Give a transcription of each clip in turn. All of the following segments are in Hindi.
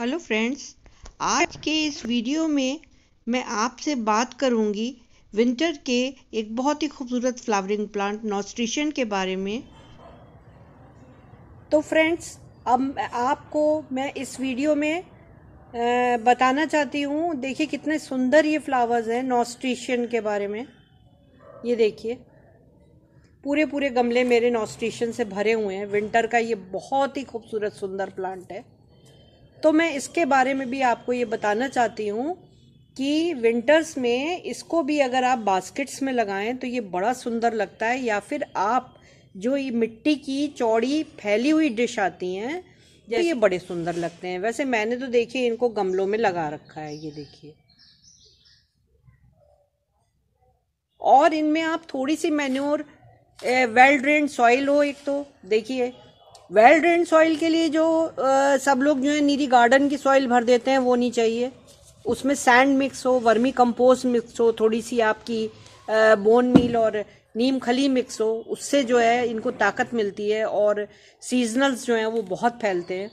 हेलो फ्रेंड्स आज के इस वीडियो में मैं आपसे बात करूंगी विंटर के एक बहुत ही खूबसूरत फ्लावरिंग प्लांट नॉस्ट्रिशन के बारे में तो फ्रेंड्स अब आपको मैं इस वीडियो में बताना चाहती हूँ देखिए कितने सुंदर ये फ्लावर्स हैं नॉस्ट्रिशन के बारे में ये देखिए पूरे पूरे गमले मेरे नॉस्ट्रिशन से भरे हुए हैं विंटर का ये बहुत ही खूबसूरत सुंदर प्लांट है तो मैं इसके बारे में भी आपको ये बताना चाहती हूँ कि विंटर्स में इसको भी अगर आप बास्केट्स में लगाएं तो ये बड़ा सुंदर लगता है या फिर आप जो ये मिट्टी की चौड़ी फैली हुई डिश आती हैं तो ये बड़े सुंदर लगते हैं वैसे मैंने तो देखिए इनको गमलों में लगा रखा है ये देखिए और इनमें आप थोड़ी सी मैन्योर वेल ड्रेन सॉइल हो एक तो देखिए वेल ड्रेन सॉइल के लिए जो आ, सब लोग जो है नीरी गार्डन की सॉइल भर देते हैं वो नहीं चाहिए उसमें सैंड मिक्स हो वर्मी कंपोस्ट मिक्स हो थोड़ी सी आपकी आ, बोन मील और नीम खली मिक्स हो उससे जो है इनको ताकत मिलती है और सीजनल्स जो हैं वो बहुत फैलते हैं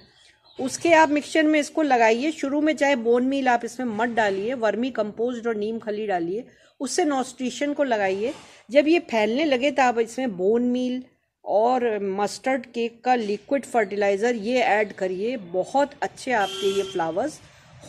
उसके आप मिक्सचर में इसको लगाइए शुरू में चाहे बोन मील आप इसमें मत डालिए वर्मी कंपोस्ट और नीम खली डालिए उससे नॉस्ट्रीशन को लगाइए जब ये फैलने लगे तो आप इसमें बोन मील और मस्टर्ड केक का लिक्विड फर्टिलाइज़र ये ऐड करिए बहुत अच्छे आपके ये फ्लावर्स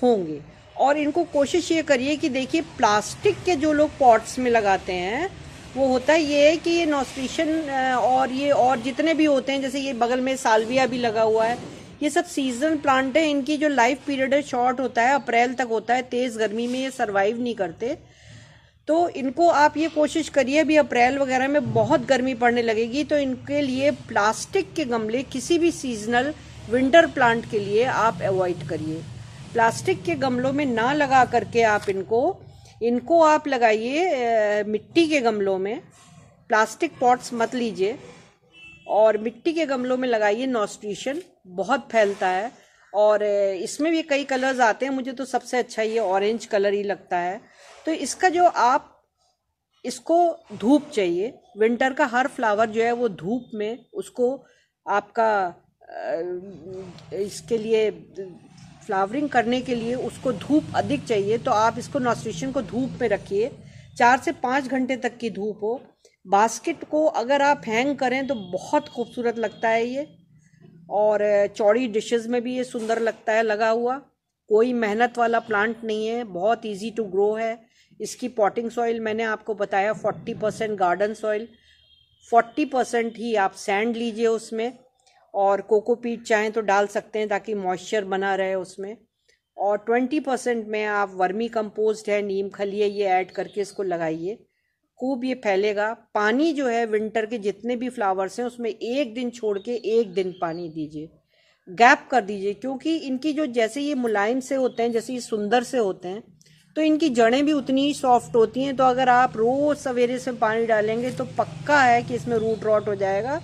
होंगे और इनको कोशिश ये करिए कि देखिए प्लास्टिक के जो लोग पॉट्स में लगाते हैं वो होता है ये है कि ये नॉस्ट्रिशन और ये और जितने भी होते हैं जैसे ये बगल में सालविया भी लगा हुआ है ये सब सीजनल प्लांट है इनकी जो लाइफ पीरियड है शॉर्ट होता है अप्रैल तक होता है तेज़ गर्मी में ये सर्वाइव नहीं करते तो इनको आप ये कोशिश करिए अभी अप्रैल वगैरह में बहुत गर्मी पड़ने लगेगी तो इनके लिए प्लास्टिक के गमले किसी भी सीजनल विंटर प्लांट के लिए आप अवॉइड करिए प्लास्टिक के गमलों में ना लगा करके आप इनको इनको आप लगाइए मिट्टी के गमलों में प्लास्टिक पॉट्स मत लीजिए और मिट्टी के गमलों में लगाइए नॉस्ट्रिशन बहुत फैलता है और इसमें भी कई कलर्स आते हैं मुझे तो सबसे अच्छा ये ऑरेंज कलर ही लगता है तो इसका जो आप इसको धूप चाहिए विंटर का हर फ्लावर जो है वो धूप में उसको आपका इसके लिए फ्लावरिंग करने के लिए उसको धूप अधिक चाहिए तो आप इसको नॉस्ट्रिशन को धूप में रखिए चार से पाँच घंटे तक की धूप हो बास्केट को अगर आप हैंग करें तो बहुत खूबसूरत लगता है ये और चौड़ी डिशेस में भी ये सुंदर लगता है लगा हुआ कोई मेहनत वाला प्लांट नहीं है बहुत इजी टू ग्रो है इसकी पॉटिंग सॉइल मैंने आपको बताया forty percent garden soil forty percent ही आप सैंड लीजिए उसमें और कोकोपीट चाहें तो डाल सकते हैं ताकि मॉइस्चर बना रहे उसमें और ट्वेंटी परसेंट में आप वर्मी कंपोस्ट है नीम खली है ये ऐड करके इसको लगाइए खूब ये फैलेगा पानी जो है विंटर के जितने भी फ्लावर्स हैं उसमें एक दिन छोड़ के एक दिन पानी दीजिए गैप कर दीजिए क्योंकि इनकी जो जैसे ये मुलायम से होते हैं जैसे ये सुंदर से होते हैं तो इनकी जड़ें भी उतनी ही सॉफ्ट होती हैं तो अगर आप रोज़ सवेरे से पानी डालेंगे तो पक्का है कि इसमें रूट रॉट हो जाएगा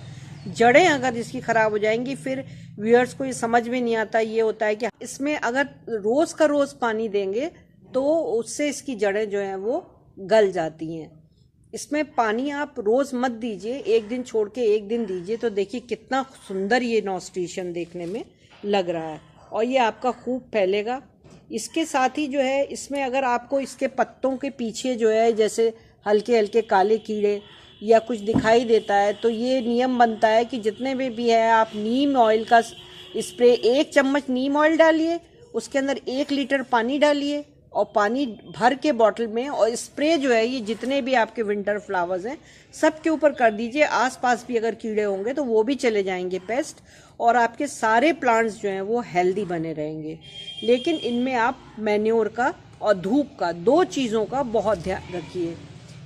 जड़ें अगर इसकी ख़राब हो जाएंगी फिर व्यूअर्स को ये समझ में नहीं आता ये होता है कि इसमें अगर रोज़ का रोज़ पानी देंगे तो उससे इसकी जड़ें जो हैं वो गल जाती हैं इसमें पानी आप रोज़ मत दीजिए एक दिन छोड़ के एक दिन दीजिए तो देखिए कितना सुंदर ये नॉस्ट्रीशन देखने में लग रहा है और ये आपका खूब फैलेगा इसके साथ ही जो है इसमें अगर आपको इसके पत्तों के पीछे जो है जैसे हल्के हल्के काले कीड़े या कुछ दिखाई देता है तो ये नियम बनता है कि जितने भी भी है आप नीम ऑयल का स्प्रे एक चम्मच नीम ऑयल डालिए उसके अंदर एक लीटर पानी डालिए और पानी भर के बॉटल में और स्प्रे जो है ये जितने भी आपके विंटर फ्लावर्स हैं सब के ऊपर कर दीजिए आसपास भी अगर कीड़े होंगे तो वो भी चले जाएंगे पेस्ट और आपके सारे प्लांट्स जो हैं वो हेल्दी बने रहेंगे लेकिन इनमें आप मैन्योर का और धूप का दो चीज़ों का बहुत ध्यान रखिए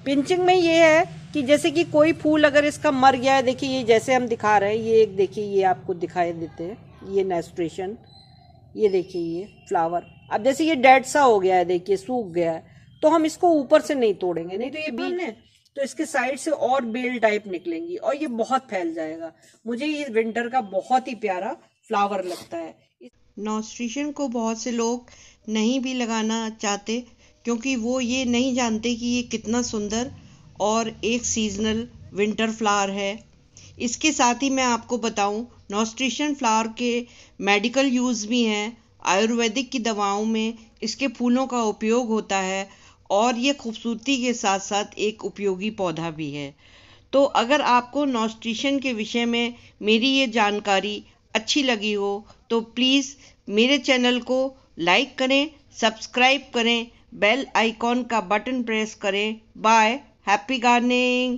पिंचिंग में ये है कि जैसे कि कोई फूल अगर इसका मर गया है देखिए ये जैसे हम दिखा रहे हैं ये एक देखिए ये आपको दिखाई देते हैं ये नेस्ट्रेशन ये देखिए ये फ्लावर अब जैसे ये डेड सा हो गया है देखिए सूख गया है तो हम इसको ऊपर से नहीं तोड़ेंगे नहीं तो, तो ये बीन है तो इसके साइड से और बेल टाइप निकलेंगी और ये बहुत फैल जाएगा मुझे ये विंटर का बहुत ही प्यारा फ्लावर लगता है नॉस्ट्रिशन को बहुत से लोग नहीं भी लगाना चाहते क्योंकि वो ये नहीं जानते कि ये कितना सुंदर और एक सीजनल विंटर फ्लावर है इसके साथ ही मैं आपको बताऊं नॉस्ट्रिशन फ्लावर के मेडिकल यूज़ भी हैं आयुर्वेदिक की दवाओं में इसके फूलों का उपयोग होता है और ये खूबसूरती के साथ साथ एक उपयोगी पौधा भी है तो अगर आपको नॉस्ट्रिशन के विषय में मेरी ये जानकारी अच्छी लगी हो तो प्लीज़ मेरे चैनल को लाइक करें सब्सक्राइब करें बेल आइकॉन का बटन प्रेस करें बाय हैप्पी गार्डनिंग